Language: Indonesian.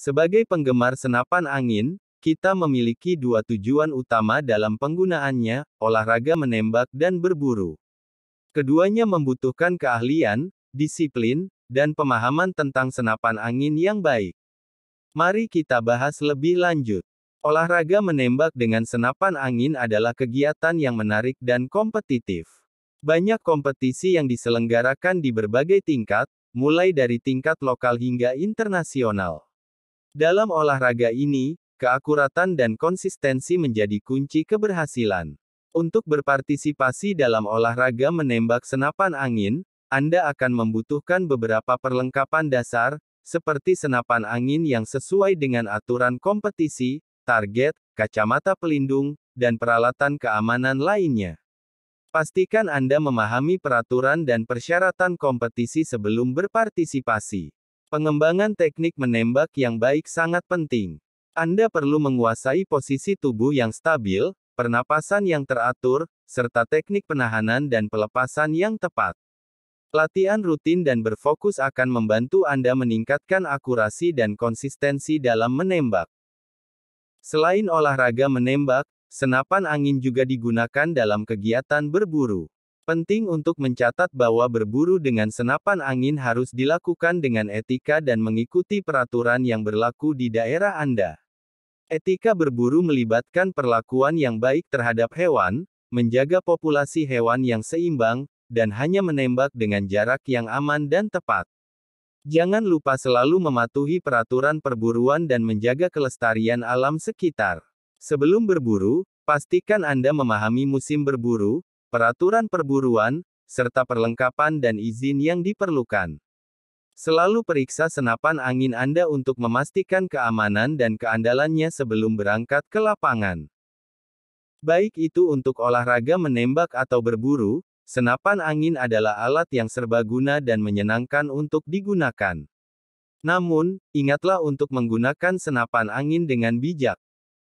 Sebagai penggemar senapan angin, kita memiliki dua tujuan utama dalam penggunaannya, olahraga menembak dan berburu. Keduanya membutuhkan keahlian, disiplin, dan pemahaman tentang senapan angin yang baik. Mari kita bahas lebih lanjut. Olahraga menembak dengan senapan angin adalah kegiatan yang menarik dan kompetitif. Banyak kompetisi yang diselenggarakan di berbagai tingkat, mulai dari tingkat lokal hingga internasional. Dalam olahraga ini, keakuratan dan konsistensi menjadi kunci keberhasilan. Untuk berpartisipasi dalam olahraga menembak senapan angin, Anda akan membutuhkan beberapa perlengkapan dasar, seperti senapan angin yang sesuai dengan aturan kompetisi, target, kacamata pelindung, dan peralatan keamanan lainnya. Pastikan Anda memahami peraturan dan persyaratan kompetisi sebelum berpartisipasi. Pengembangan teknik menembak yang baik sangat penting. Anda perlu menguasai posisi tubuh yang stabil, pernapasan yang teratur, serta teknik penahanan dan pelepasan yang tepat. Latihan rutin dan berfokus akan membantu Anda meningkatkan akurasi dan konsistensi dalam menembak. Selain olahraga menembak, senapan angin juga digunakan dalam kegiatan berburu. Penting untuk mencatat bahwa berburu dengan senapan angin harus dilakukan dengan etika dan mengikuti peraturan yang berlaku di daerah Anda. Etika berburu melibatkan perlakuan yang baik terhadap hewan, menjaga populasi hewan yang seimbang, dan hanya menembak dengan jarak yang aman dan tepat. Jangan lupa selalu mematuhi peraturan perburuan dan menjaga kelestarian alam sekitar. Sebelum berburu, pastikan Anda memahami musim berburu, peraturan perburuan, serta perlengkapan dan izin yang diperlukan. Selalu periksa senapan angin Anda untuk memastikan keamanan dan keandalannya sebelum berangkat ke lapangan. Baik itu untuk olahraga menembak atau berburu, senapan angin adalah alat yang serbaguna dan menyenangkan untuk digunakan. Namun, ingatlah untuk menggunakan senapan angin dengan bijak,